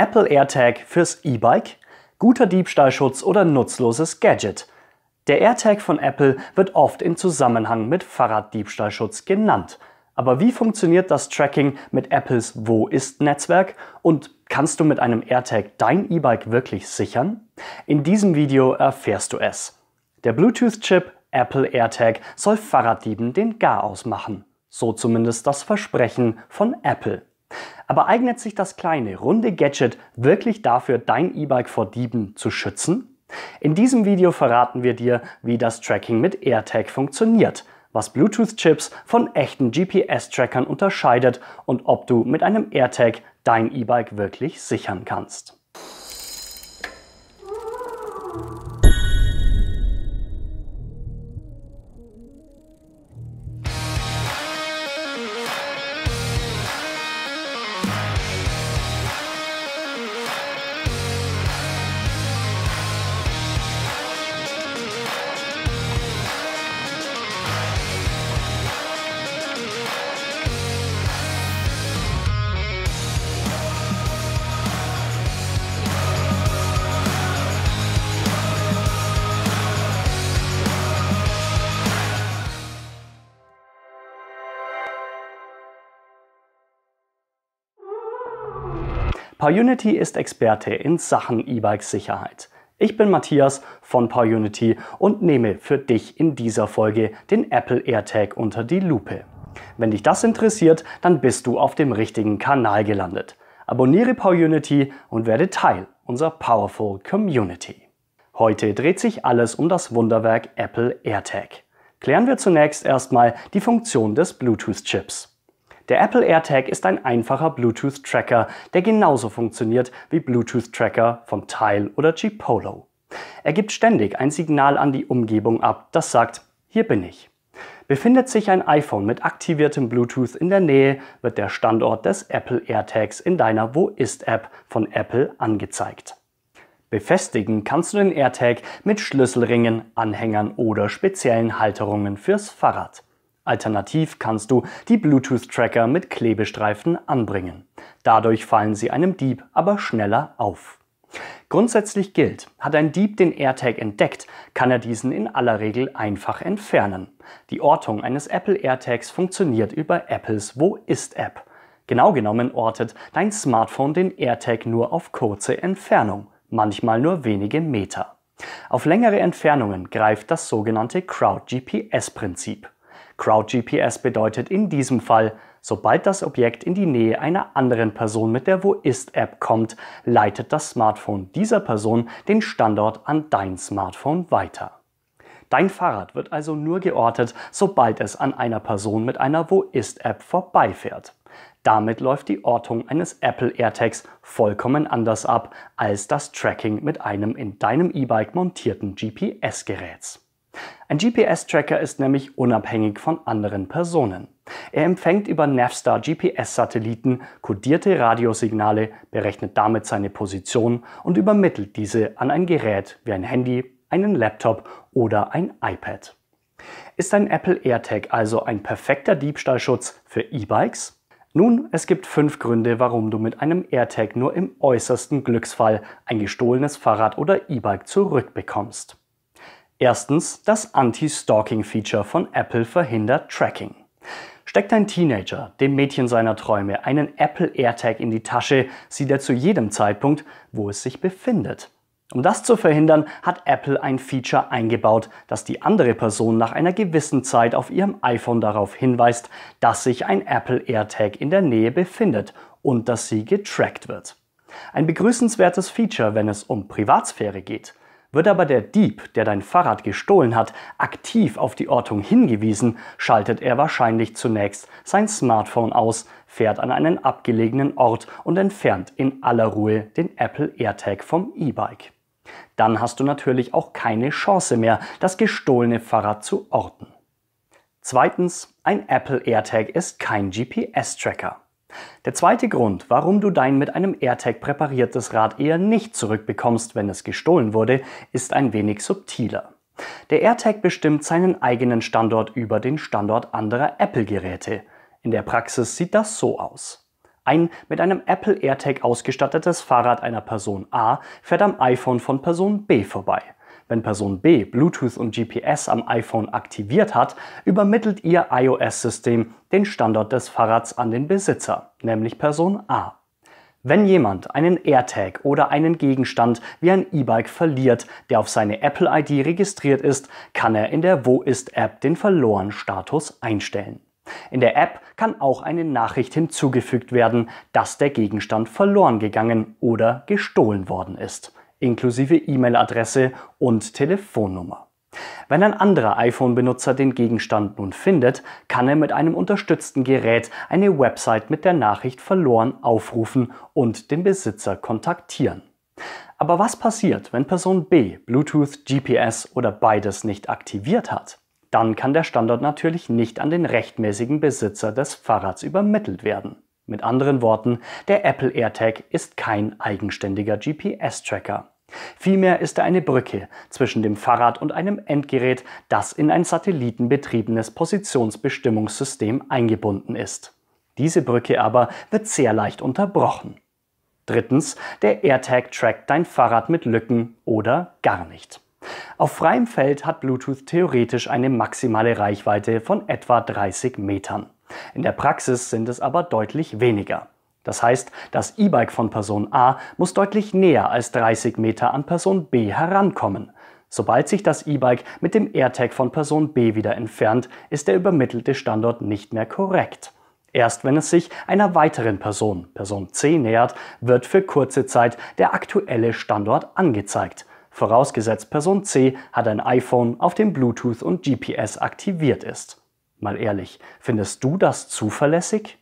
Apple AirTag fürs E-Bike, guter Diebstahlschutz oder nutzloses Gadget. Der AirTag von Apple wird oft im Zusammenhang mit Fahrraddiebstahlschutz genannt. Aber wie funktioniert das Tracking mit Apples Wo ist Netzwerk und kannst du mit einem AirTag dein E-Bike wirklich sichern? In diesem Video erfährst du es. Der Bluetooth-Chip Apple AirTag soll Fahrraddieben den Garaus machen. So zumindest das Versprechen von Apple. Aber eignet sich das kleine, runde Gadget wirklich dafür, dein E-Bike vor Dieben zu schützen? In diesem Video verraten wir dir, wie das Tracking mit AirTag funktioniert, was Bluetooth-Chips von echten GPS-Trackern unterscheidet und ob du mit einem AirTag dein E-Bike wirklich sichern kannst. PowerUnity ist Experte in Sachen E-Bike-Sicherheit. Ich bin Matthias von PowerUnity und nehme für dich in dieser Folge den Apple AirTag unter die Lupe. Wenn dich das interessiert, dann bist du auf dem richtigen Kanal gelandet. Abonniere PowerUnity und werde Teil unserer Powerful Community. Heute dreht sich alles um das Wunderwerk Apple AirTag. Klären wir zunächst erstmal die Funktion des Bluetooth-Chips. Der Apple AirTag ist ein einfacher Bluetooth-Tracker, der genauso funktioniert wie Bluetooth-Tracker von Tile oder G-Polo. Er gibt ständig ein Signal an die Umgebung ab, das sagt, hier bin ich. Befindet sich ein iPhone mit aktiviertem Bluetooth in der Nähe, wird der Standort des Apple AirTags in deiner Wo ist App von Apple angezeigt. Befestigen kannst du den AirTag mit Schlüsselringen, Anhängern oder speziellen Halterungen fürs Fahrrad. Alternativ kannst du die Bluetooth-Tracker mit Klebestreifen anbringen. Dadurch fallen sie einem Dieb aber schneller auf. Grundsätzlich gilt, hat ein Dieb den AirTag entdeckt, kann er diesen in aller Regel einfach entfernen. Die Ortung eines Apple AirTags funktioniert über Apples Wo ist App. Genau genommen ortet dein Smartphone den AirTag nur auf kurze Entfernung, manchmal nur wenige Meter. Auf längere Entfernungen greift das sogenannte Crowd-GPS-Prinzip. Crowd-GPS bedeutet in diesem Fall, sobald das Objekt in die Nähe einer anderen Person mit der Wo ist-App kommt, leitet das Smartphone dieser Person den Standort an dein Smartphone weiter. Dein Fahrrad wird also nur geortet, sobald es an einer Person mit einer Wo ist-App vorbeifährt. Damit läuft die Ortung eines Apple AirTags vollkommen anders ab als das Tracking mit einem in deinem E-Bike montierten GPS-Gerät. Ein GPS-Tracker ist nämlich unabhängig von anderen Personen. Er empfängt über Navstar GPS-Satelliten kodierte Radiosignale, berechnet damit seine Position und übermittelt diese an ein Gerät wie ein Handy, einen Laptop oder ein iPad. Ist ein Apple AirTag also ein perfekter Diebstahlschutz für E-Bikes? Nun, es gibt fünf Gründe, warum du mit einem AirTag nur im äußersten Glücksfall ein gestohlenes Fahrrad oder E-Bike zurückbekommst. Erstens, das Anti-Stalking-Feature von Apple verhindert Tracking. Steckt ein Teenager dem Mädchen seiner Träume einen Apple AirTag in die Tasche, sieht er zu jedem Zeitpunkt, wo es sich befindet. Um das zu verhindern, hat Apple ein Feature eingebaut, das die andere Person nach einer gewissen Zeit auf ihrem iPhone darauf hinweist, dass sich ein Apple AirTag in der Nähe befindet und dass sie getrackt wird. Ein begrüßenswertes Feature, wenn es um Privatsphäre geht. Wird aber der Dieb, der dein Fahrrad gestohlen hat, aktiv auf die Ortung hingewiesen, schaltet er wahrscheinlich zunächst sein Smartphone aus, fährt an einen abgelegenen Ort und entfernt in aller Ruhe den Apple AirTag vom E-Bike. Dann hast du natürlich auch keine Chance mehr, das gestohlene Fahrrad zu orten. Zweitens, ein Apple AirTag ist kein GPS-Tracker. Der zweite Grund, warum du dein mit einem AirTag präpariertes Rad eher nicht zurückbekommst, wenn es gestohlen wurde, ist ein wenig subtiler. Der AirTag bestimmt seinen eigenen Standort über den Standort anderer Apple-Geräte. In der Praxis sieht das so aus. Ein mit einem Apple AirTag ausgestattetes Fahrrad einer Person A fährt am iPhone von Person B vorbei. Wenn Person B Bluetooth und GPS am iPhone aktiviert hat, übermittelt ihr iOS-System den Standort des Fahrrads an den Besitzer, nämlich Person A. Wenn jemand einen AirTag oder einen Gegenstand wie ein E-Bike verliert, der auf seine Apple-ID registriert ist, kann er in der Wo ist-App den Verloren-Status einstellen. In der App kann auch eine Nachricht hinzugefügt werden, dass der Gegenstand verloren gegangen oder gestohlen worden ist inklusive E-Mail-Adresse und Telefonnummer. Wenn ein anderer iPhone-Benutzer den Gegenstand nun findet, kann er mit einem unterstützten Gerät eine Website mit der Nachricht verloren aufrufen und den Besitzer kontaktieren. Aber was passiert, wenn Person B Bluetooth, GPS oder beides nicht aktiviert hat? Dann kann der Standort natürlich nicht an den rechtmäßigen Besitzer des Fahrrads übermittelt werden. Mit anderen Worten, der Apple AirTag ist kein eigenständiger GPS-Tracker. Vielmehr ist er eine Brücke zwischen dem Fahrrad und einem Endgerät, das in ein satellitenbetriebenes Positionsbestimmungssystem eingebunden ist. Diese Brücke aber wird sehr leicht unterbrochen. Drittens, der AirTag trackt dein Fahrrad mit Lücken oder gar nicht. Auf freiem Feld hat Bluetooth theoretisch eine maximale Reichweite von etwa 30 Metern. In der Praxis sind es aber deutlich weniger. Das heißt, das E-Bike von Person A muss deutlich näher als 30 Meter an Person B herankommen. Sobald sich das E-Bike mit dem AirTag von Person B wieder entfernt, ist der übermittelte Standort nicht mehr korrekt. Erst wenn es sich einer weiteren Person, Person C, nähert, wird für kurze Zeit der aktuelle Standort angezeigt. Vorausgesetzt Person C hat ein iPhone, auf dem Bluetooth und GPS aktiviert ist. Mal ehrlich, findest du das zuverlässig?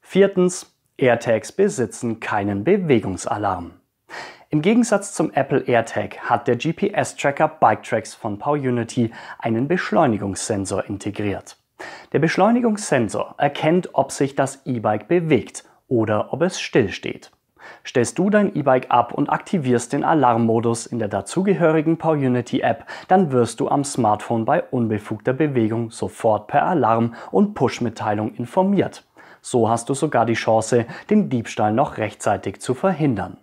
Viertens, AirTags besitzen keinen Bewegungsalarm. Im Gegensatz zum Apple AirTag hat der GPS-Tracker BikeTracks von PowUnity einen Beschleunigungssensor integriert. Der Beschleunigungssensor erkennt, ob sich das E-Bike bewegt oder ob es stillsteht. Stellst du dein E-Bike ab und aktivierst den Alarmmodus in der dazugehörigen PowerUnity App, dann wirst du am Smartphone bei unbefugter Bewegung sofort per Alarm und Push-Mitteilung informiert. So hast du sogar die Chance, den Diebstahl noch rechtzeitig zu verhindern.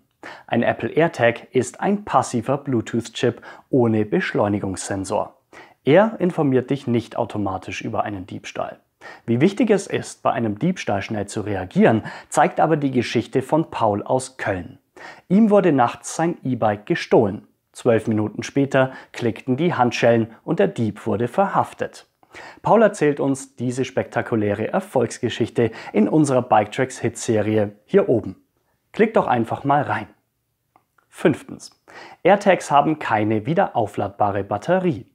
Ein Apple AirTag ist ein passiver Bluetooth-Chip ohne Beschleunigungssensor. Er informiert dich nicht automatisch über einen Diebstahl. Wie wichtig es ist, bei einem Diebstahl schnell zu reagieren, zeigt aber die Geschichte von Paul aus Köln. Ihm wurde nachts sein E-Bike gestohlen. Zwölf Minuten später klickten die Handschellen und der Dieb wurde verhaftet. Paul erzählt uns diese spektakuläre Erfolgsgeschichte in unserer BikeTracks Tracks Hit-Serie hier oben. Klickt doch einfach mal rein. Fünftens. AirTags haben keine wiederaufladbare Batterie.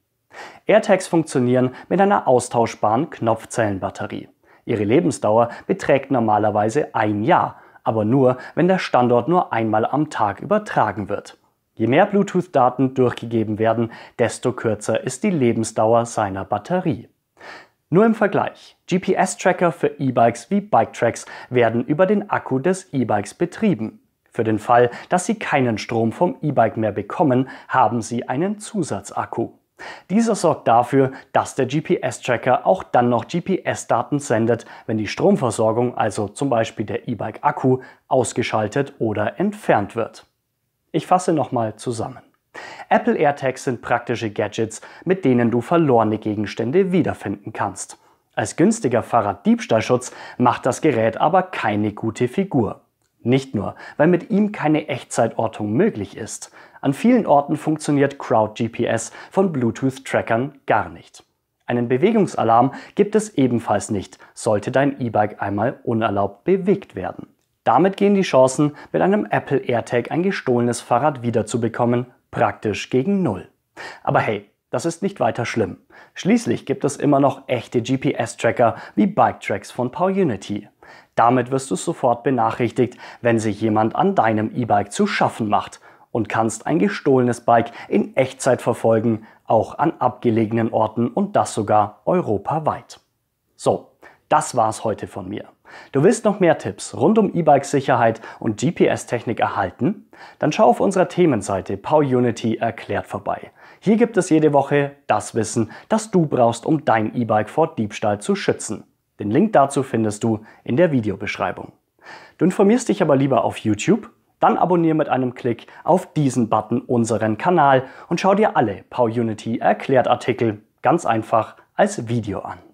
AirTags funktionieren mit einer austauschbaren Knopfzellenbatterie. Ihre Lebensdauer beträgt normalerweise ein Jahr, aber nur, wenn der Standort nur einmal am Tag übertragen wird. Je mehr Bluetooth-Daten durchgegeben werden, desto kürzer ist die Lebensdauer seiner Batterie. Nur im Vergleich. GPS-Tracker für E-Bikes wie Biketracks werden über den Akku des E-Bikes betrieben. Für den Fall, dass Sie keinen Strom vom E-Bike mehr bekommen, haben Sie einen Zusatzakku. Dieser sorgt dafür, dass der GPS-Tracker auch dann noch GPS-Daten sendet, wenn die Stromversorgung, also zum Beispiel der E-Bike-Akku, ausgeschaltet oder entfernt wird. Ich fasse nochmal zusammen. Apple AirTags sind praktische Gadgets, mit denen du verlorene Gegenstände wiederfinden kannst. Als günstiger Fahrraddiebstahlschutz macht das Gerät aber keine gute Figur. Nicht nur, weil mit ihm keine Echtzeitortung möglich ist. An vielen Orten funktioniert Crowd GPS von Bluetooth-Trackern gar nicht. Einen Bewegungsalarm gibt es ebenfalls nicht, sollte dein E-Bike einmal unerlaubt bewegt werden. Damit gehen die Chancen, mit einem Apple AirTag ein gestohlenes Fahrrad wiederzubekommen, praktisch gegen Null. Aber hey, das ist nicht weiter schlimm. Schließlich gibt es immer noch echte GPS-Tracker wie Bike Tracks von PowerUnity. Damit wirst du sofort benachrichtigt, wenn sich jemand an deinem E-Bike zu schaffen macht und kannst ein gestohlenes Bike in Echtzeit verfolgen, auch an abgelegenen Orten und das sogar europaweit. So, das war's heute von mir. Du willst noch mehr Tipps rund um E-Bike-Sicherheit und GPS-Technik erhalten? Dann schau auf unserer Themenseite PowUnity erklärt vorbei. Hier gibt es jede Woche das Wissen, das du brauchst, um dein E-Bike vor Diebstahl zu schützen. Den Link dazu findest du in der Videobeschreibung. Du informierst dich aber lieber auf YouTube? Dann abonniere mit einem Klick auf diesen Button unseren Kanal und schau dir alle PowUnity erklärt Artikel ganz einfach als Video an.